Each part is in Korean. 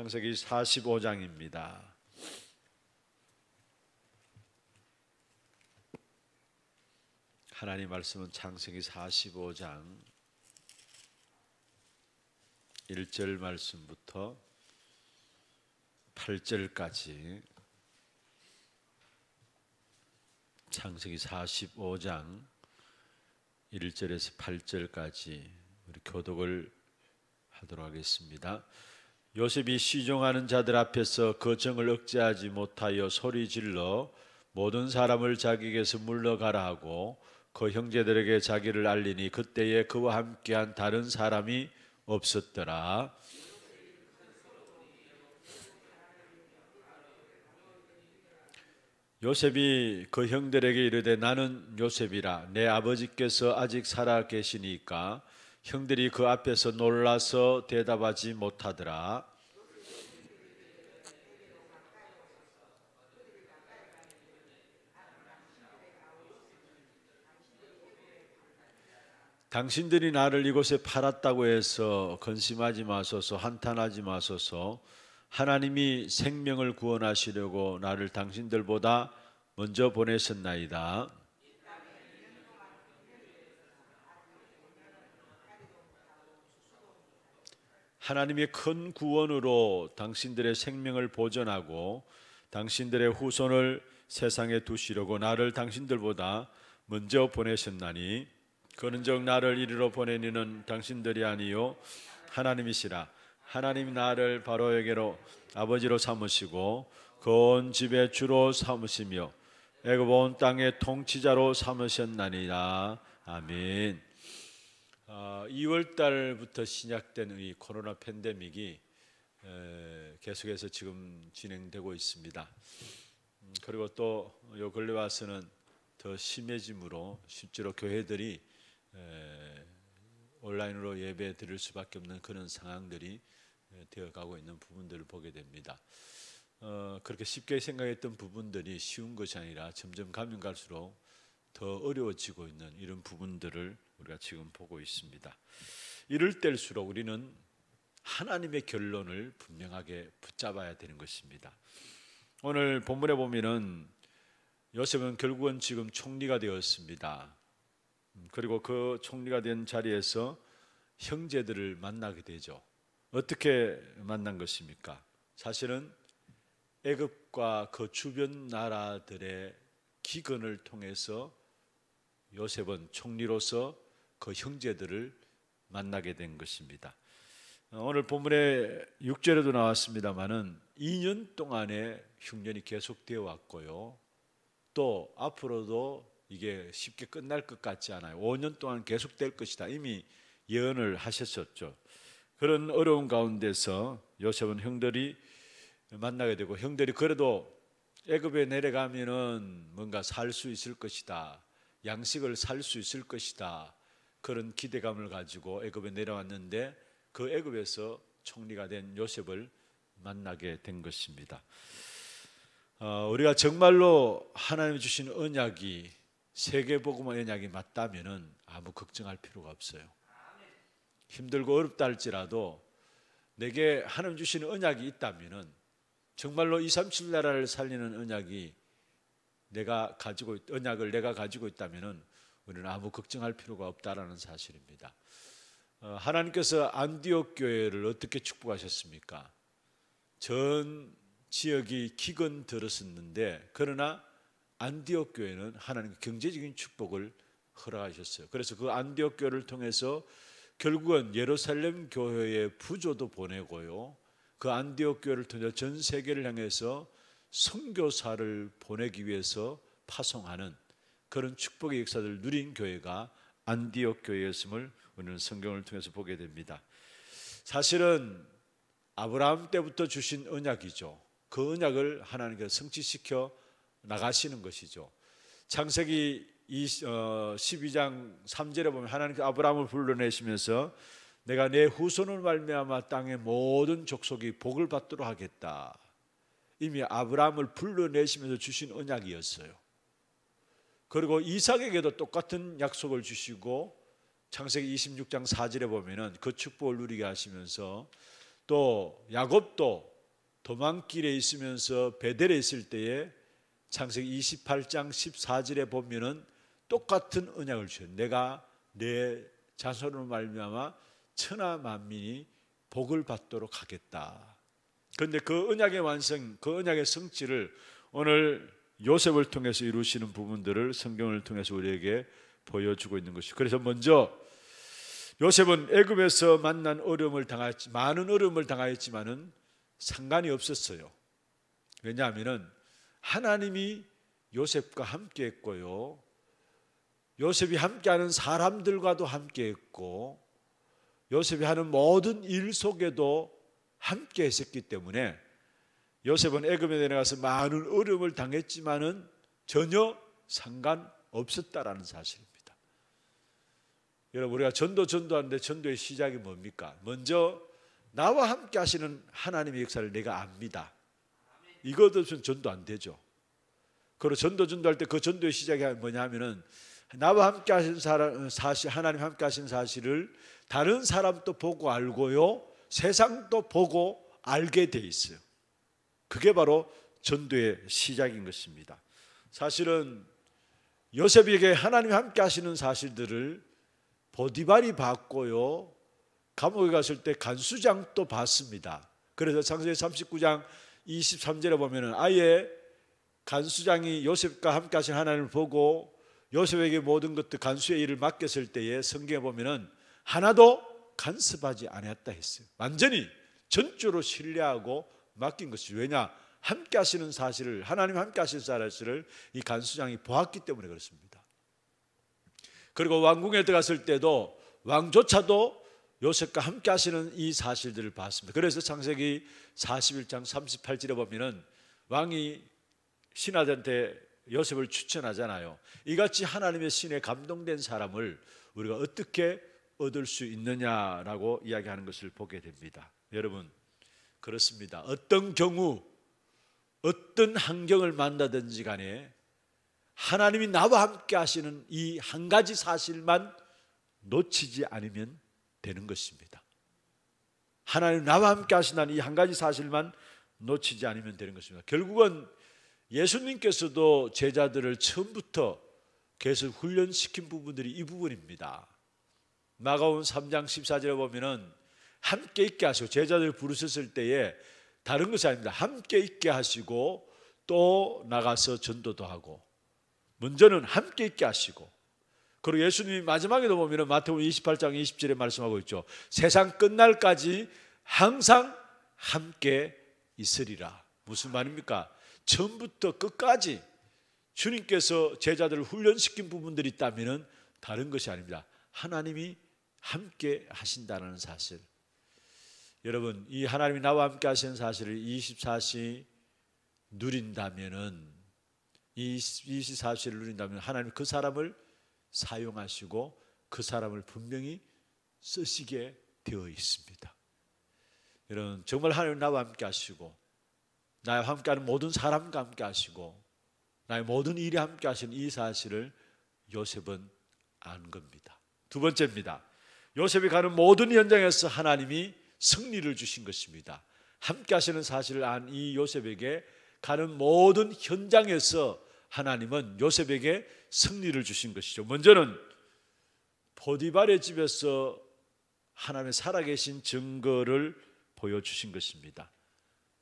창세기 45장입니다. 하나님 말씀은 창세기 45장 1절 말씀부터 8절까지 창세기 45장 1절에서 8절까지 우리 교독을 하도록 하겠습니다. 요셉이 시종하는 자들 앞에서 거정을 억제하지 못하여 소리 질러 모든 사람을 자기에게서 물러가라 하고 그 형제들에게 자기를 알리니 그때에 그와 함께한 다른 사람이 없었더라. 요셉이 그 형들에게 이르되 나는 요셉이라 내 아버지께서 아직 살아 계시니까 형들이 그 앞에서 놀라서 대답하지 못하더라 당신들이 나를 이곳에 팔았다고 해서 근심하지 마소서 한탄하지 마소서 하나님이 생명을 구원하시려고 나를 당신들보다 먼저 보내셨나이다. 하나님의 큰 구원으로 당신들의 생명을 보존하고 당신들의 후손을 세상에 두시려고 나를 당신들보다 먼저 보내셨나니 그런즉 나를 이리로 보내니는 당신들이 아니요 하나님이시라 하나님 나를 바로에게로 아버지로 삼으시고 그 온 집의 주로 삼으시며 애굽 온 땅의 통치자로 삼으셨나니라 아멘. 어, 아, 2월 달부터 시작된 이 코로나 팬데믹이 에, 계속해서 지금 진행되고 있습니다. 음, 그리고 또요 근래 와서는 더 심해짐으로 실제로 교회들이 온라인으로 예배 드릴 수밖에 없는 그런 상황들이 되어가고 있는 부분들을 보게 됩니다. 어, 그렇게 쉽게 생각했던 부분들이 쉬운 것이 아니라 점점 가면 갈수록 더 어려워지고 있는 이런 부분들을 우리가 지금 보고 있습니다. 이럴 때일수록 우리는 하나님의 결론을 분명하게 붙잡아야 되는 것입니다. 오늘 본문에 보면은 요셉은 결국은 지금 총리가 되었습니다. 음, 그리고 그 총리가 된 자리에서 형제들을 만나게 되죠. 어떻게 만난 것입니까? 사실은 애굽과 그 주변 나라들의 기근을 통해서 요셉은 총리로서 그 형제들을 만나게 된 것입니다. 어, 오늘 본문의 6절에도 나왔습니다만은 2년 동안의 흉년이 계속되어 왔고요. 또 앞으로도 이게 쉽게 끝날 것 같지 않아요. 5년 동안 계속될 것이다. 이미 예언을 하셨었죠. 그런 어려운 가운데서 요셉은 형들이 만나게 되고 형들이 그래도 애굽에 내려가면은 뭔가 살 수 있을 것이다. 양식을 살 수 있을 것이다. 그런 기대감을 가지고 애굽에 내려왔는데 그 애굽에서 총리가 된 요셉을 만나게 된 것입니다. 어, 우리가 정말로 하나님 주신 언약이 세계복음의언약이맞다면 아무 걱정할 필요가 없어요. 힘들고 어렵다 할지라도 내게 하나님 주시는 언약이 있다면 정말로 2, 3, 7 나라를 살리는 언약이 내가 가지고 언약을 내가 가지고 있다면 우리는 아무 걱정할 필요가 없다라는 사실입니다. 어, 하나님께서 안디옥 교회를 어떻게 축복하셨습니까? 전 지역이 기근 들었었는데 그러나 안디옥 교회는 하나님 경제적인 축복을 허락하셨어요. 그래서 그 안디옥 교회를 통해서 결국은 예루살렘 교회의 부조도 보내고요. 그 안디옥 교회를 통해 전 세계를 향해서 선교사를 보내기 위해서 파송하는 그런 축복의 역사를 누린 교회가 안디옥 교회였음을 오늘 는 성경을 통해서 보게 됩니다. 사실은 아브라함 때부터 주신 언약이죠. 그 언약을 하나님께서 성취시켜 나가시는 것이죠. 창세기 12장 어, 3절에 보면 하나님께 아브라함을 불러내시면서 내가 내 후손을 말미암아 땅의 모든 족속이 복을 받도록 하겠다. 이미 아브라함을 불러내시면서 주신 언약이었어요. 그리고 이삭에게도 똑같은 약속을 주시고 창세기 26장 4절에 보면은 그 축복을 누리게 하시면서 또 야곱도 도망길에 있으면서 베델에 있을 때에 창세기 28장 14절에 보면은 똑같은 언약을 주셨. 내가 내 자손으로 말미암아 천하 만민이 복을 받도록 하겠다. 그런데 그 언약의 완성, 그 언약의 성취를 오늘 요셉을 통해서 이루시는 부분들을 성경을 통해서 우리에게 보여주고 있는 것이. 그래서 먼저 요셉은 애굽에서 만난 어려움을 당했지 많은 어려움을 당하지만은 상관이 없었어요. 왜냐하면은 하나님이 요셉과 함께 했고요. 요셉이 함께하는 사람들과도 함께 했고 요셉이 하는 모든 일 속에도 함께 했었기 때문에 요셉은 애굽에 내려가서 많은 어려움을 당했지만은 전혀 상관없었다라는 사실입니다. 여러분 우리가 전도 전도하는데 전도의 시작이 뭡니까? 먼저 나와 함께 하시는 하나님의 역사를 내가 압니다. 이것 없으면 전도 안 되죠. 그리고 전도 전도할 때 그 전도의 시작이 뭐냐 면은 나와 함께 하신 사람, 사실, 하나님 함께 하신 사실을 다른 사람도 보고 알고요. 세상도 보고 알게 돼 있어요. 그게 바로 전도의 시작인 것입니다. 사실은 요셉에게 하나님 함께 하시는 사실들을 보디발이 봤고요. 감옥에 갔을 때 간수장도 봤습니다. 그래서 창세기 39장 23절에 보면은 아예 간수장이 요셉과 함께 하신 하나님을 보고 요셉에게 모든 것들 간수의 일을 맡겼을 때에 성경에 보면은 하나도 간섭하지 않았다 했어요. 완전히 전적으로 신뢰하고 맡긴 것이 왜냐? 함께 하시는 사실을 하나님 함께 하시는 사실을 이 간수장이 보았기 때문에 그렇습니다. 그리고 왕궁에 들어갔을 때도 왕조차도 요셉과 함께 하시는 이 사실들을 봤습니다. 그래서 창세기 41장 38절에 보면은 왕이 신하들한테 요셉을 추천하잖아요. 이같이 하나님의 신에 감동된 사람을 우리가 어떻게 얻을 수 있느냐라고 이야기하는 것을 보게 됩니다. 여러분, 그렇습니다. 어떤 경우, 어떤 환경을 만나든지 간에 하나님이 나와 함께 하시는 이 한 가지 사실만 놓치지 않으면 되는 것입니다. 하나님 나와 함께 하신다는 이 한 가지 사실만 놓치지 않으면 되는 것입니다. 결국은 예수님께서도 제자들을 처음부터 계속 훈련시킨 부분들이 이 부분입니다. 마가온 3장 14절에 보면은 함께 있게 하시고 제자들 을 부르셨을 때에 다른 것이 아닙니다. 함께 있게 하시고 또 나가서 전도도 하고 먼저는 함께 있게 하시고 그리고 예수님이 마지막에도 보면 마태복음 28장 20절에 말씀하고 있죠. 세상 끝날까지 항상 함께 있으리라. 무슨 말입니까? 처음부터 끝까지 주님께서 제자들을 훈련시킨 부분들이 있다면 다른 것이 아닙니다. 하나님이 함께 하신다는 사실. 여러분, 이 하나님이 나와 함께 하시 사실을 24시 누린다면은 이 24시를 누린다면 하나님 그 사람을 사용하시고 그 사람을 분명히 쓰시게 되어 있습니다. 여러분 정말 하나님 나와 함께 하시고 나와 함께하는 모든 사람과 함께 하시고 나의 모든 일에 함께 하시는 이 사실을 요셉은 아 겁니다. 두 번째입니다. 요셉이 가는 모든 현장에서 하나님이 승리를 주신 것입니다. 함께 하시는 사실을 안 이 요셉에게 가는 모든 현장에서 하나님은 요셉에게 승리를 주신 것이죠. 먼저는 보디발의 집에서 하나님의 살아계신 증거를 보여주신 것입니다.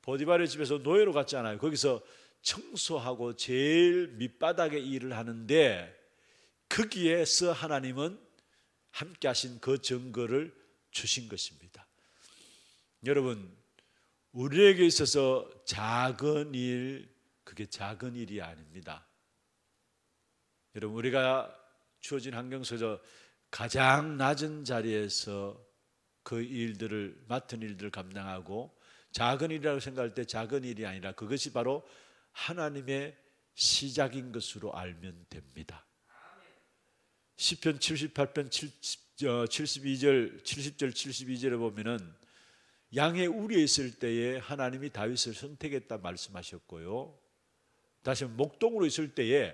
보디발의 집에서 노예로 갔잖아요. 거기서 청소하고 제일 밑바닥의 일을 하는데 거기에서 하나님은 함께 하신 그 증거를 주신 것입니다. 여러분, 우리에게 있어서 작은 일, 그게 작은 일이 아닙니다. 여러분 우리가 주어진 환경 속에서 가장 낮은 자리에서 그 일들을 맡은 일들을 감당하고 작은 일이라고 생각할 때 작은 일이 아니라 그것이 바로 하나님의 시작인 것으로 알면 됩니다. 시편 78편 70, 72절 70절 72절에 보면은 양의 우리에 있을 때에 하나님이 다윗을 선택했다 말씀하셨고요. 다시 목동으로 있을 때에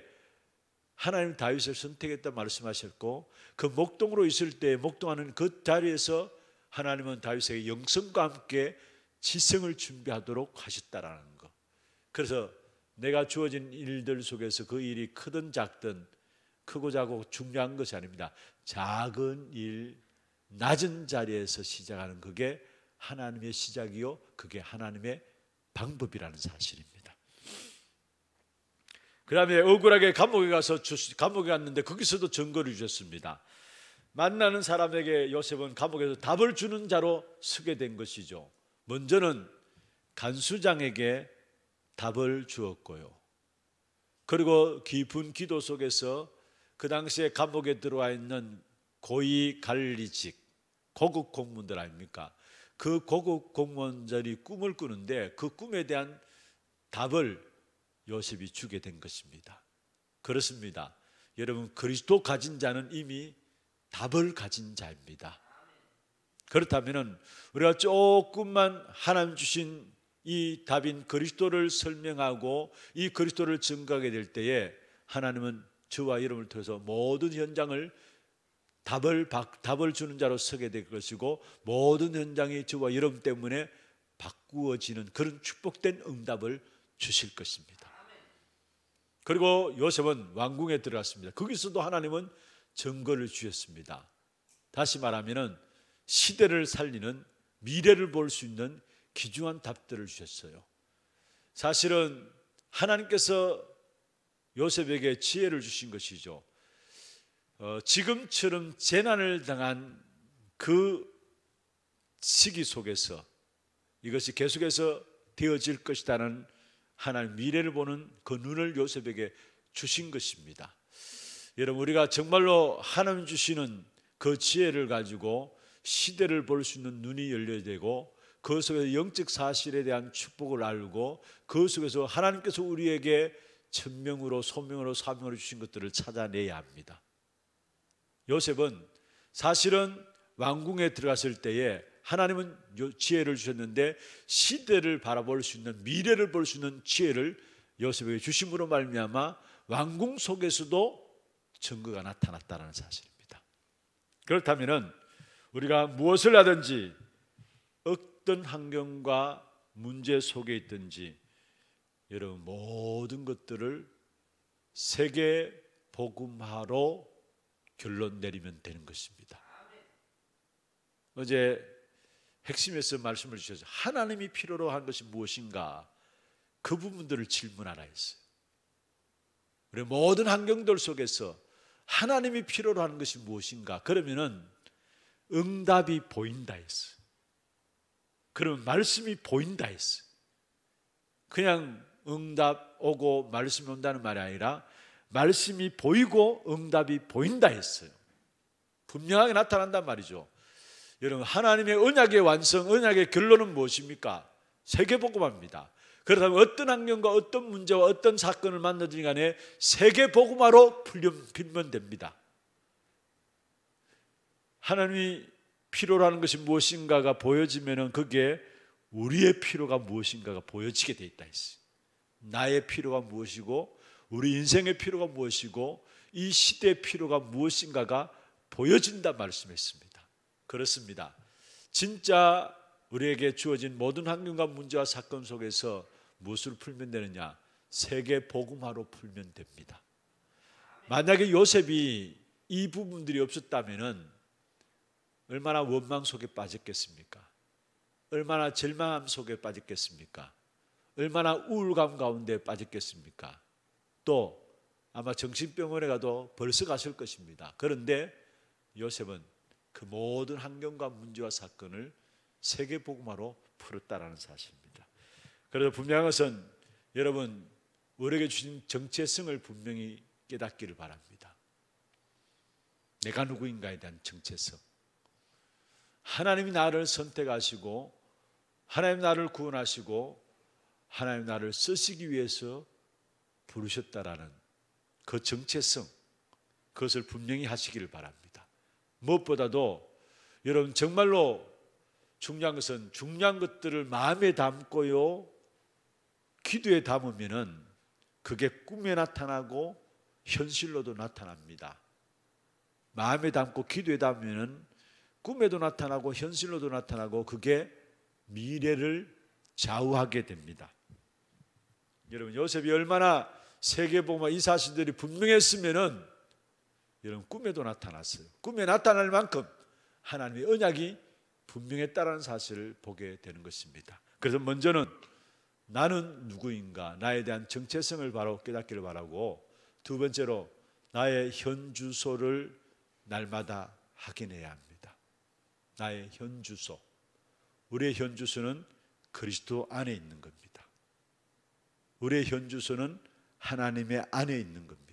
하나님 다윗을 선택했다 말씀하셨고 그 목동으로 있을 때 목동하는 그 자리에서 하나님은 다윗에게 영성과 함께 지성을 준비하도록 하셨다라는 거. 그래서 내가 주어진 일들 속에서 그 일이 크든 작든 크고 작고 중요한 것이 아닙니다. 작은 일, 낮은 자리에서 시작하는 그게 하나님의 시작이요. 그게 하나님의 방법이라는 사실입니다. 그 다음에 억울하게 감옥에 가서 주시, 감옥에 갔는데 거기서도 증거를 주셨습니다. 만나는 사람에게 요셉은 감옥에서 답을 주는 자로 서게 된 것이죠. 먼저는 간수장에게 답을 주었고요. 그리고 깊은 기도 속에서 그 당시에 감옥에 들어와 있는 고위 관리직, 고급 공무원들 아닙니까? 그 고급 공무원들이 꿈을 꾸는데 그 꿈에 대한 답을 요셉이 주게 된 것입니다. 그렇습니다. 여러분 그리스도 가진 자는 이미 답을 가진 자입니다. 그렇다면은 우리가 조금만 하나님 주신 이 답인 그리스도를 설명하고 이 그리스도를 증거하게 될 때에 하나님은 저와 여러을 통해서 모든 현장을 답을 답을 주는 자로 서게 될 것이고 모든 현장이 저와 여러 때문에 바꾸어지는 그런 축복된 응답을 주실 것입니다. 그리고 요셉은 왕궁에 들어갔습니다. 거기서도 하나님은 증거를 주셨습니다. 다시 말하면 시대를 살리는 미래를 볼 수 있는 귀중한 답들을 주셨어요. 사실은 하나님께서 요셉에게 지혜를 주신 것이죠. 어, 지금처럼 재난을 당한 그 시기 속에서 이것이 계속해서 되어질 것이라는 하나님 미래를 보는 그 눈을 요셉에게 주신 것입니다. 여러분 우리가 정말로 하나님 주시는 그 지혜를 가지고 시대를 볼 수 있는 눈이 열려야 되고 그 속에서 영적 사실에 대한 축복을 알고 그 속에서 하나님께서 우리에게 천명으로 소명으로 사명으로 주신 것들을 찾아내야 합니다. 요셉은 사실은 왕궁에 들어갔을 때에 하나님은 지혜를 주셨는데 시대를 바라볼 수 있는 미래를 볼 수 있는 지혜를 요셉에게 주심으로 말미암아 왕궁 속에서도 증거가 나타났다는 사실입니다. 그렇다면 우리가 무엇을 하든지 어떤 환경과 문제 속에 있든지 여러분 모든 것들을 세계 복음화로 결론 내리면 되는 것입니다. 어제 핵심에서 말씀을 주셔서 하나님이 필요로 한 것이 무엇인가 그 부분들을 질문하라 했어요. 그리 모든 환경들 속에서 하나님이 필요로 하는 것이 무엇인가 그러면은 응답이 보인다 했어요. 그러면 말씀이 보인다 했어요. 그냥 응답 오고 말씀 온다는 말이 아니라 말씀이 보이고 응답이 보인다 했어요. 분명하게 나타난단 말이죠. 여러분 하나님의 언약의 완성, 언약의 결론은 무엇입니까? 세계복음화입니다. 그렇다면 어떤 환경과 어떤 문제와 어떤 사건을 만나든 간에 세계복음화로 풀면 됩니다. 하나님이 필요라는 것이 무엇인가가 보여지면 그게 우리의 필요가 무엇인가가 보여지게 돼 있다 했어 나의 필요가 무엇이고 우리 인생의 필요가 무엇이고 이 시대의 필요가 무엇인가가 보여진다 말씀했습니다. 그렇습니다. 진짜 우리에게 주어진 모든 환경과 문제와 사건 속에서 무엇을 풀면 되느냐? 세계 복음화로 풀면 됩니다. 만약에 요셉이 이 부분들이 없었다면은 얼마나 원망 속에 빠졌겠습니까? 얼마나 절망함 속에 빠졌겠습니까? 얼마나 우울감 가운데 빠졌겠습니까? 또 아마 정신병원에 가도 벌써 갔을 것입니다. 그런데 요셉은 그 모든 환경과 문제와 사건을 세계 복음화로 풀었다라는 사실입니다. 그래서 분명한 것은 여러분 우리에게 주신 정체성을 분명히 깨닫기를 바랍니다. 내가 누구인가에 대한 정체성. 하나님이 나를 선택하시고 하나님 나를 구원하시고 하나님 나를 쓰시기 위해서 부르셨다라는 그 정체성 그것을 분명히 하시기를 바랍니다. 무엇보다도 여러분 정말로 중요한 것은 중요한 것들을 마음에 담고요. 기도에 담으면은 그게 꿈에 나타나고 현실로도 나타납니다. 마음에 담고 기도에 담으면은 꿈에도 나타나고 현실로도 나타나고 그게 미래를 좌우하게 됩니다. 여러분 요셉이 얼마나 세계복음이 사실들이 분명했으면은 여러분 꿈에도 나타났어요. 꿈에 나타날 만큼 하나님의 언약이 분명했다라는 사실을 보게 되는 것입니다. 그래서 먼저는 나는 누구인가 나에 대한 정체성을 바로 깨닫기를 바라고 두 번째로 나의 현 주소를 날마다 확인해야 합니다. 나의 현 주소. 우리의 현 주소는 그리스도 안에 있는 겁니다. 우리의 현 주소는 하나님의 안에 있는 겁니다.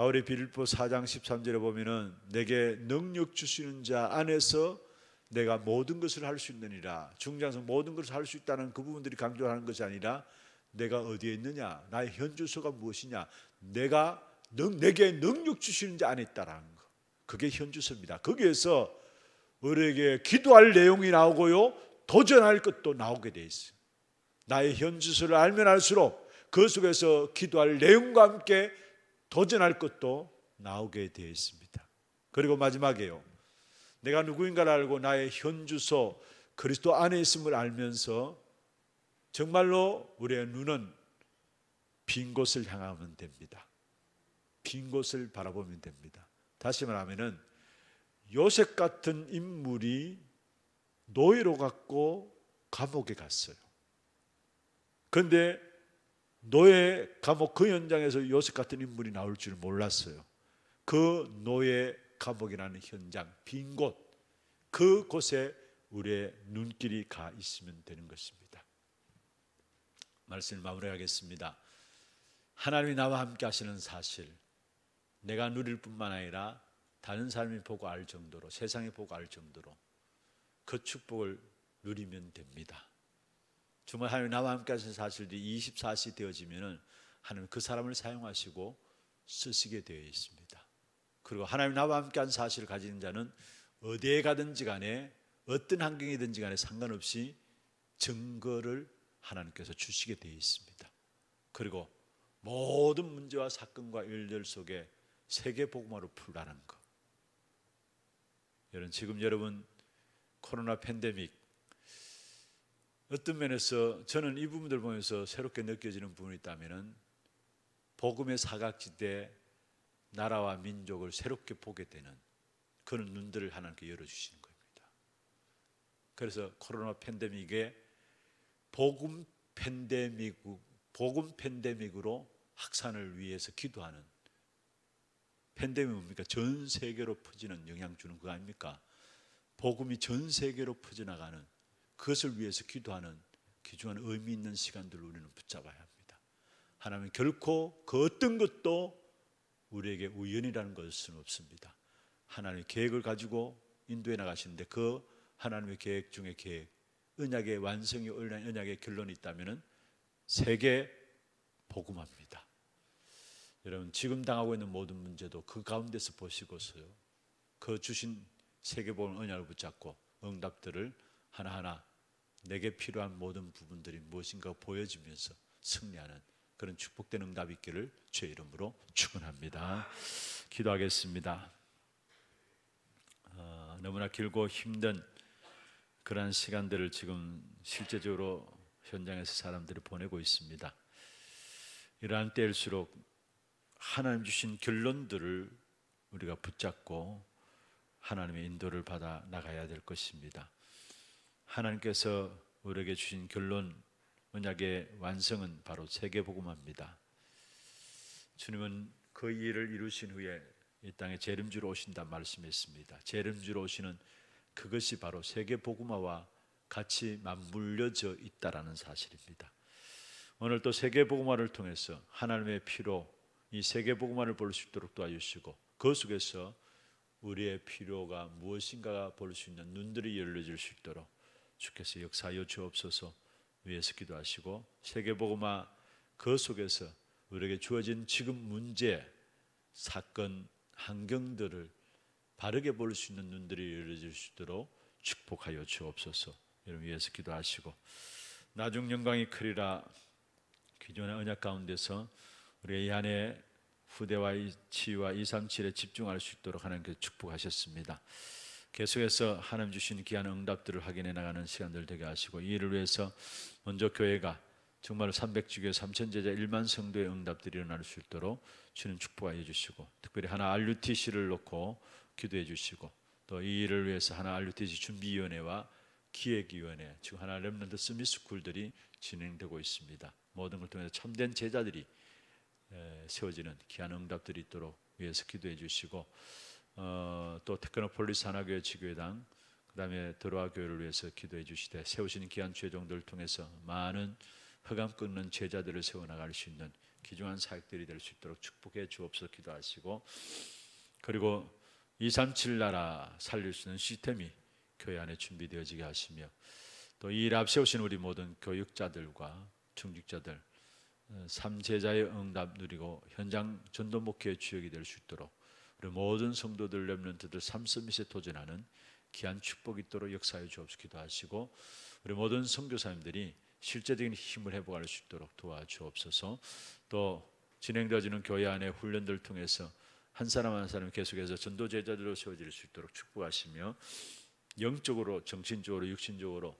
바울의 빌보 4장 13절에 보면은 내게 능력 주시는 자 안에서 내가 모든 것을 할 수 있느니라. 중장성 모든 것을 할 수 있다는 그 부분들이 강조하는 것이 아니라 내가 어디에 있느냐, 나의 현주소가 무엇이냐, 내가 능, 내게 능력 주시는 자 안에 있다라는 거. 그게 현주소입니다. 거기에서 우리에게 기도할 내용이 나오고요, 도전할 것도 나오게 돼 있어요. 나의 현주소를 알면 알수록 그 속에서 기도할 내용과 함께 도전할 것도 나오게 되어 있습니다. 그리고 마지막에요. 내가 누구인가를 알고 나의 현주소 그리스도 안에 있음을 알면서 정말로 우리의 눈은 빈 곳을 향하면 됩니다. 빈 곳을 바라보면 됩니다. 다시 말하면 요셉 같은 인물이 노예로 갔고 감옥에 갔어요. 그런데 노예 감옥 그 현장에서 요셉 같은 인물이 나올 줄 몰랐어요. 그 노예 감옥이라는 현장 빈 곳, 그 곳에 우리의 눈길이 가 있으면 되는 것입니다. 말씀을 마무리하겠습니다. 하나님이 나와 함께 하시는 사실, 내가 누릴 뿐만 아니라 다른 사람이 보고 알 정도로, 세상이 보고 알 정도로 그 축복을 누리면 됩니다. 정말 하나님 나와 함께 하신 사실이 들 24시 되어지면은 하나님 그 사람을 사용하시고 쓰시게 되어 있습니다. 그리고 하나님 나와 함께 한 사실을 가진 자는 어디에 가든지 간에 어떤 환경이든지 간에 상관없이 증거를 하나님께서 주시게 되어 있습니다. 그리고 모든 문제와 사건과 일들 속에 세계 복음화로 풀라는 것. 여러분 지금 여러분 코로나 팬데믹 어떤 면에서 저는 이 부분들 보면서 새롭게 느껴지는 부분이 있다면은 복음의 사각지대 나라와 민족을 새롭게 보게 되는 그런 눈들을 하나님께 열어주시는 겁니다. 그래서 코로나 팬데믹에 복음 팬데믹, 복음 팬데믹으로 확산을 위해서 기도하는 팬데믹 뭡니까? 전 세계로 퍼지는 영향 주는 거 아닙니까? 복음이 전 세계로 퍼져나가는 그것을 위해서 기도하는 귀중한 의미 있는 시간들을 우리는 붙잡아야 합니다. 하나님은 결코 그 어떤 것도 우리에게 우연이라는 것은 없습니다. 하나님의 계획을 가지고 인도해 나가시는데 그 하나님의 계획 중에 계획, 언약의 완성이 언약의 결론이 있다면 세계 복음합니다. 여러분 지금 당하고 있는 모든 문제도 그 가운데서 보시고서요. 그 주신 세계 복음 언약을 붙잡고 응답들을 하나하나 내게 필요한 모든 부분들이 무엇인가 보여지면서 승리하는 그런 축복된 응답 있기를 주의 이름으로 축원합니다. 기도하겠습니다. 어, 너무나 길고 힘든 그러한 시간들을 지금 실제적으로 현장에서 사람들이 보내고 있습니다. 이러한 때일수록 하나님 주신 결론들을 우리가 붙잡고 하나님의 인도를 받아 나가야 될 것입니다. 하나님께서 우리에게 주신 결론 언약의 완성은 바로 세계복음화입니다. 주님은 그 일을 이루신 후에 이 땅에 재림주로 오신다 말씀했습니다. 재림주로 오시는 그것이 바로 세계복음화와 같이 맞물려져 있다라는 사실입니다. 오늘 또 세계복음화를 통해서 하나님의 피로 이 세계복음화를 볼 수 있도록 도와주시고 그 속에서 우리의 필요가 무엇인가가 볼 수 있는 눈들이 열려질 수 있도록 주께서 역사여 주옵소서 위에서 기도하시고 세계복음화 그 속에서 우리에게 주어진 지금 문제, 사건, 환경들을 바르게 볼 수 있는 눈들이 열려질 수 있도록 축복하여 주옵소서. 여러분 위에서 기도하시고 나중 영광이 크리라 기존의 언약 가운데서 우리의 안에 후대와 이 치유와 이3 7에 집중할 수 있도록 하나님께서 축복하셨습니다. 계속해서 하나님 주신 귀한 응답들을 확인해 나가는 시간들 되게 하시고 이 일을 위해서 먼저 교회가 정말 300주교 3천제자 1만 성도의 응답들이 일어날 수 있도록 주님 축복하여 주시고 특별히 하나 RUTC를 놓고 기도해 주시고 또 이 일을 위해서 하나 RUTC 준비위원회와 기획위원회 지금 하나 렘런드 스미스쿨들이 진행되고 있습니다 모든 걸 통해서 참된 제자들이 세워지는 귀한 응답들이 있도록 위해서 기도해 주시고 어, 또 테크노폴리스 하나교회 지교회당 그다음에 드로아 교회를 위해서 기도해 주시되 세우신 귀한 최종들을 통해서 많은 허감 끊는 제자들을 세워나갈 수 있는 귀중한 사역들이 될 수 있도록 축복해 주옵소서 기도하시고 그리고 237 나라 살릴 수 있는 시스템이 교회 안에 준비되어지게 하시며 또이일 앞세우신 우리 모든 교육자들과 중직자들 어, 삼제자의 응답 누리고 현장 전도 목회의 주역이 될 수 있도록 우리 모든 성도들 렘런트들 삼서밋에 도전하는 귀한 축복이 있도록 역사에 주옵소 기도하시고 우리 모든 성교사님들이 실제적인 힘을 회복할 수 있도록 도와주옵소서. 또 진행되어지는 교회 안의 훈련들 통해서 한 사람 한 사람 계속해서 전도 제자들로 세워질 수 있도록 축복하시며 영적으로 정신적으로 육신적으로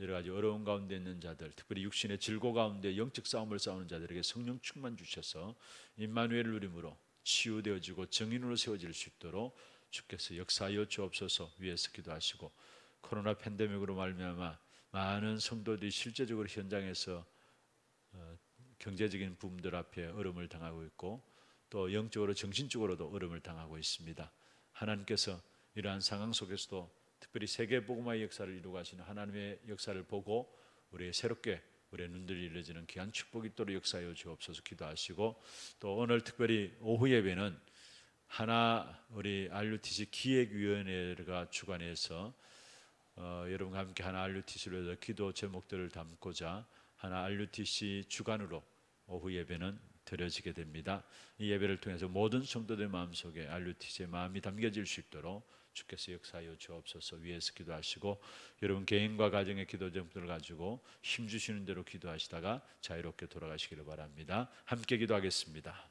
여러 가지 어려운 가운데 있는 자들, 특별히 육신의 질고 가운데 영적 싸움을 싸우는 자들에게 성령 충만 주셔서 임마누엘 누림으로 치유되어지고 정인으로 세워질 수 있도록 주께서 역사여 주옵소서 위에서 기도하시고 코로나 팬데믹으로 말미암아 많은 성도들이 실제적으로 현장에서 어, 경제적인 부분들 앞에 어려움을 당하고 있고 또 영적으로 정신적으로도 어려움을 당하고 있습니다. 하나님께서 이러한 상황 속에서도 특별히 세계 복음화의 역사를 이루가시는 하나님의 역사를 보고 우리 새롭게 우리의 눈들이 일러지는 귀한 축복이 있도록 역사여 주옵소서 기도하시고 또 오늘 특별히 오후 예배는 하나 우리 RUTC 기획위원회가 주관해서 어, 여러분과 함께 하나 RUTC로 해서 기도 제목들을 담고자 하나 RUTC 주관으로 오후 예배는 드려지게 됩니다. 이 예배를 통해서 모든 성도들 마음속에 RUTC의 마음이 담겨질 수 있도록 주께서 역사하여 주옵소서 위에서 기도하시고 여러분 개인과 가정의 기도 제품들을 가지고 힘 주시는 대로 기도하시다가 자유롭게 돌아가시기를 바랍니다. 함께 기도하겠습니다.